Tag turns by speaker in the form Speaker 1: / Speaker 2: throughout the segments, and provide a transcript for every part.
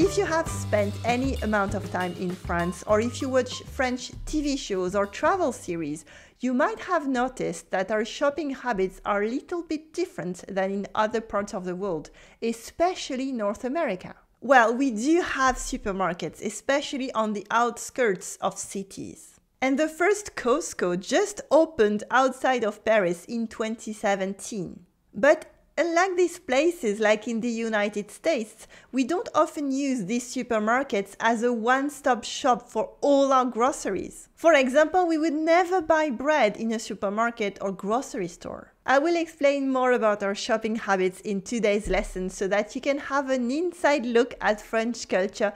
Speaker 1: If you have spent any amount of time in France or if you watch French TV shows or travel series, you might have noticed that our shopping habits are a little bit different than in other parts of the world, especially North America. Well, we do have supermarkets, especially on the outskirts of cities. And the first Costco just opened outside of Paris in 2017. But Unlike these places, like in the United States, we don't often use these supermarkets as a one stop shop for all our groceries. For example, we would never buy bread in a supermarket or grocery store. I will explain more about our shopping habits in today's lesson so that you can have an inside look at French culture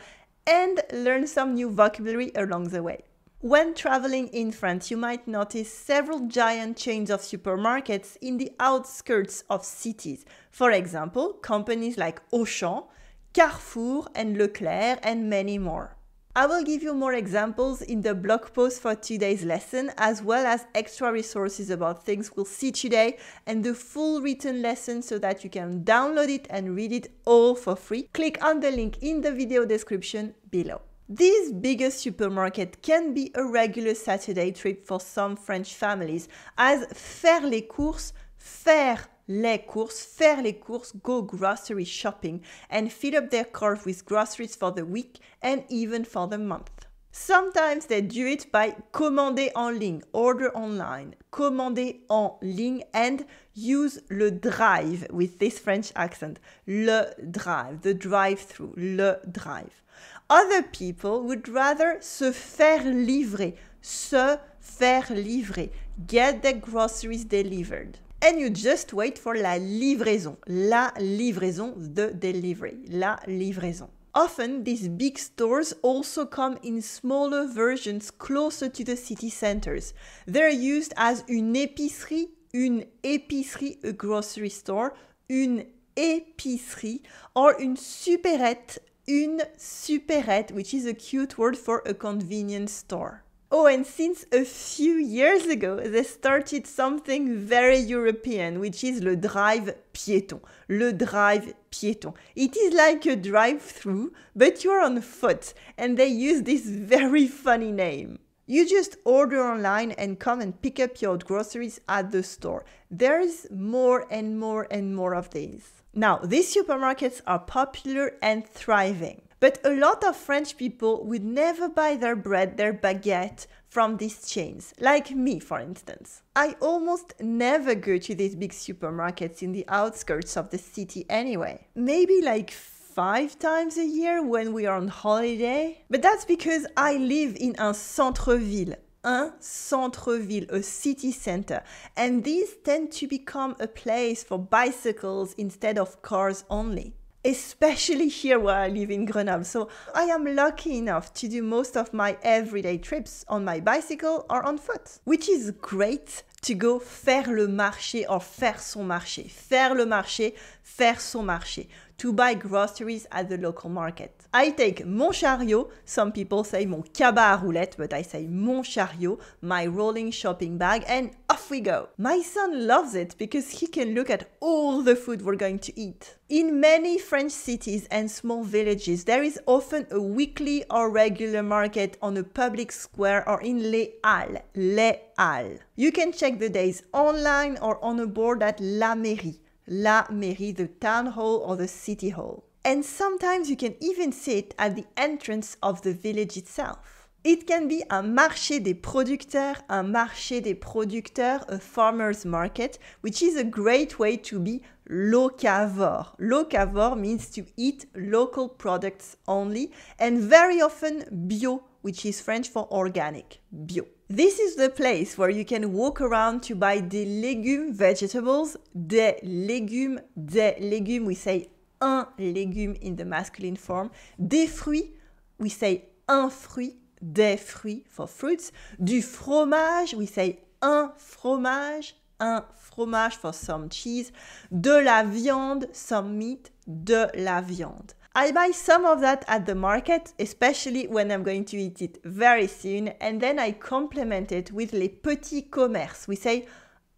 Speaker 1: and learn some new vocabulary along the way. When traveling in France, you might notice several giant chains of supermarkets in the outskirts of cities. For example, companies like Auchan, Carrefour, and Leclerc, and many more. I will give you more examples in the blog post for today's lesson, as well as extra resources about things we'll see today and the full written lesson so that you can download it and read it all for free. Click on the link in the video description below. This biggest supermarket can be a regular Saturday trip for some French families, as faire les courses, faire les courses, faire les courses, go grocery shopping, and fill up their cart with groceries for the week and even for the month. Sometimes they do it by commander en ligne, order online, commander en ligne, and use le drive with this French accent, le drive, the drive-through, le drive. Other people would rather se faire livrer, se faire livrer, get the groceries delivered. And you just wait for la livraison, la livraison, the delivery, la livraison. Often, these big stores also come in smaller versions closer to the city centers. They're used as une épicerie, une épicerie, a grocery store, une épicerie, or une supérette, une supérette, which is a cute word for a convenience store. Oh, and since a few years ago, they started something very European, which is le drive piéton. Le drive piéton. It is like a drive-through, but you're on foot, and they use this very funny name. You just order online and come and pick up your groceries at the store. There's more and more and more of these. Now, these supermarkets are popular and thriving. But a lot of French people would never buy their bread, their baguette from these chains, like me, for instance. I almost never go to these big supermarkets in the outskirts of the city anyway. Maybe like five times a year when we are on holiday. But that's because I live in a centre-ville, un centre-ville, a city center. And these tend to become a place for bicycles instead of cars only especially here where I live in Grenoble. So I am lucky enough to do most of my everyday trips on my bicycle or on foot, which is great to go faire le marché or faire son marché. Faire le marché, faire son marché. To buy groceries at the local market. I take mon chariot, some people say mon cabas à but I say mon chariot, my rolling shopping bag, and we go. My son loves it because he can look at all the food we're going to eat. In many French cities and small villages, there is often a weekly or regular market on a public square or in Les Halles. Les Halles. You can check the days online or on a board at La Mairie. La Mairie, the town hall or the city hall. And sometimes you can even see it at the entrance of the village itself. It can be un marché des producteurs, un marché des producteurs, a farmer's market, which is a great way to be locavore. Locavore means to eat local products only and very often bio, which is French for organic, bio. This is the place where you can walk around to buy des légumes, vegetables, des légumes, des légumes, we say un légume in the masculine form, des fruits, we say un fruit, des fruits, for fruits, du fromage, we say un fromage, un fromage for some cheese, de la viande, some meat, de la viande. I buy some of that at the market, especially when I'm going to eat it very soon, and then I complement it with les petits commerces. We say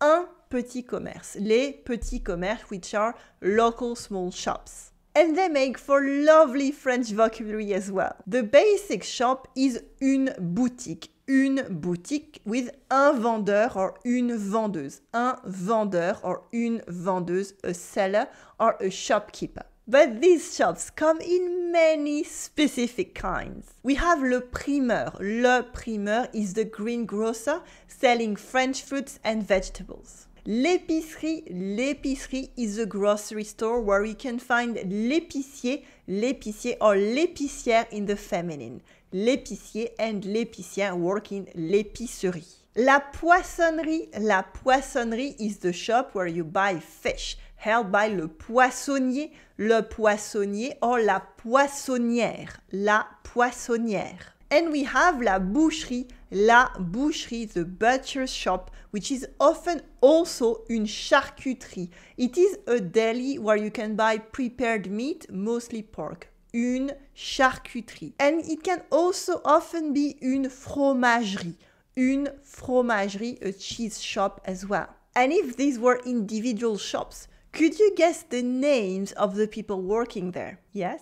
Speaker 1: un petit commerce, les petits commerces, which are local small shops. and they make for lovely French vocabulary as well. The basic shop is une boutique. Une boutique with un vendeur or une vendeuse. Un vendeur or une vendeuse, a seller or a shopkeeper. But these shops come in many specific kinds. We have le primeur. Le primeur is the greengrocer selling French fruits and vegetables. L'épicerie, l'épicerie is a grocery store where you can find l'épicier, l'épicier or l'épicière in the feminine. L'épicier and l'épicien work in l'épicerie. La poissonnerie, la poissonnerie is the shop where you buy fish, held by le poissonnier, le poissonnier or la poissonnière, la poissonnière. And we have la boucherie, la boucherie, the butcher's shop, which is often also une charcuterie. It is a deli where you can buy prepared meat, mostly pork. Une charcuterie. And it can also often be une fromagerie. Une fromagerie, a cheese shop as well. And if these were individual shops, could you guess the names of the people working there? Yes?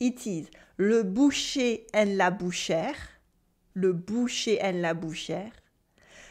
Speaker 1: It is le boucher and la bouchère, le boucher and la bouchère,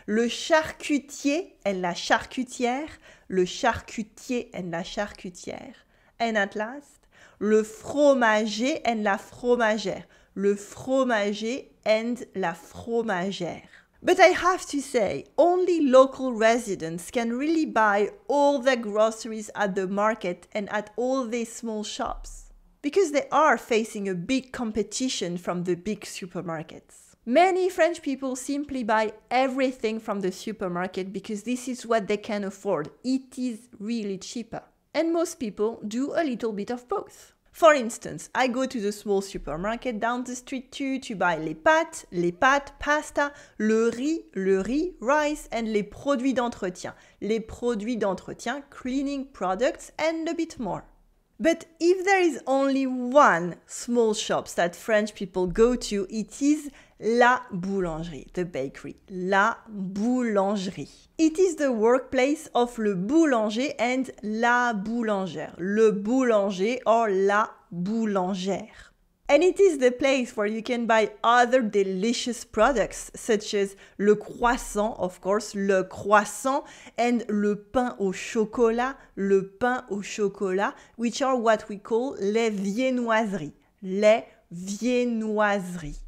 Speaker 1: le charcutier and la charcutière, le charcutier and la charcutière, and at last, le fromager and la fromagère, le fromager and la fromagère. But I have to say, only local residents can really buy all the groceries at the market and at all these small shops because they are facing a big competition from the big supermarkets. Many French people simply buy everything from the supermarket because this is what they can afford. It is really cheaper. And most people do a little bit of both. For instance, I go to the small supermarket down the street too to buy les pâtes, les pâtes, pasta, le riz, le riz, rice, and les produits d'entretien, les produits d'entretien, cleaning products, and a bit more. But if there is only one small shop that French people go to, it is la boulangerie, the bakery, la boulangerie. It is the workplace of le boulanger and la boulangère, le boulanger or la boulangère. And it is the place where you can buy other delicious products, such as le croissant, of course, le croissant, and le pain au chocolat, le pain au chocolat, which are what we call les viennoiseries, les viennoiseries.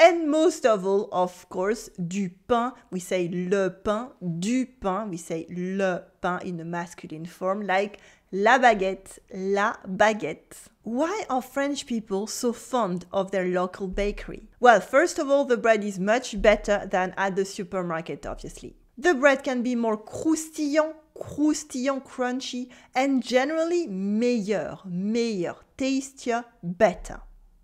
Speaker 1: and most of all, of course, du pain. We say le pain, du pain. We say le pain in the masculine form, like la baguette, la baguette. Why are French people so fond of their local bakery? Well, first of all, the bread is much better than at the supermarket, obviously. The bread can be more croustillant, croustillant, crunchy, and generally meilleur, meilleur, tastier, better.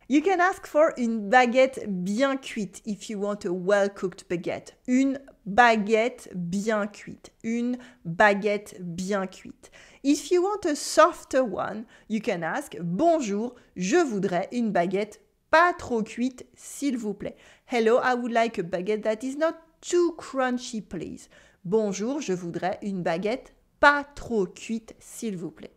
Speaker 1: You can ask for une baguette bien cuite if you want a well-cooked baguette. Une baguette bien cuite. Une baguette bien cuite. If you want a softer one, you can ask Bonjour, je voudrais une baguette pas trop cuite, s'il vous plaît. Hello, I would like a baguette that is not too crunchy, please. Bonjour, je voudrais une baguette pas trop cuite, s'il vous plaît.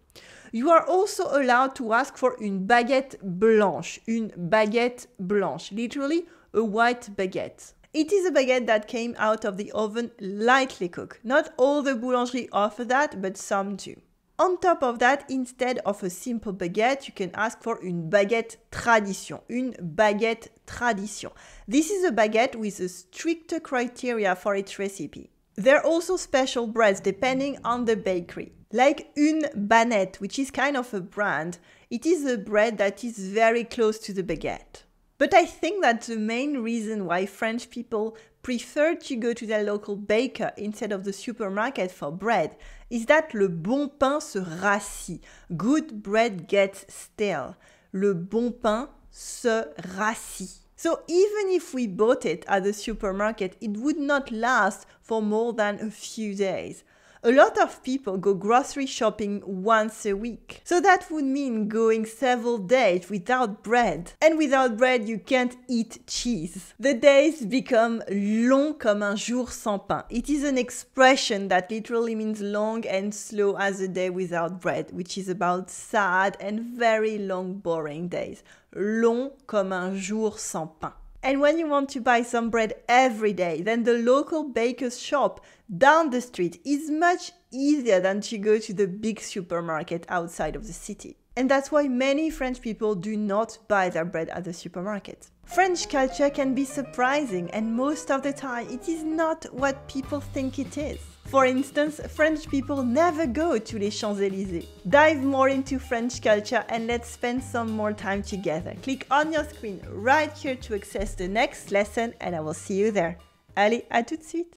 Speaker 1: You are also allowed to ask for une baguette blanche, une baguette blanche, literally a white baguette. It is a baguette that came out of the oven lightly cooked. Not all the boulangeries offer that, but some do. On top of that, instead of a simple baguette, you can ask for une baguette tradition, une baguette tradition. This is a baguette with a stricter criteria for its recipe. There are also special breads depending on the bakery like une banette, which is kind of a brand. It is a bread that is very close to the baguette. But I think that the main reason why French people prefer to go to their local baker instead of the supermarket for bread is that le bon pain se rassit. Good bread gets stale. Le bon pain se rassit. So even if we bought it at the supermarket, it would not last for more than a few days. A lot of people go grocery shopping once a week. So that would mean going several days without bread. And without bread, you can't eat cheese. The days become long comme un jour sans pain. It is an expression that literally means long and slow as a day without bread, which is about sad and very long, boring days. Long comme un jour sans pain. And when you want to buy some bread every day, then the local baker's shop down the street is much easier than to go to the big supermarket outside of the city. And that's why many French people do not buy their bread at the supermarket. French culture can be surprising, and most of the time, it is not what people think it is. For instance, French people never go to les Champs Elysees. Dive more into French culture and let's spend some more time together. Click on your screen right here to access the next lesson, and I will see you there. Allez, à tout de suite!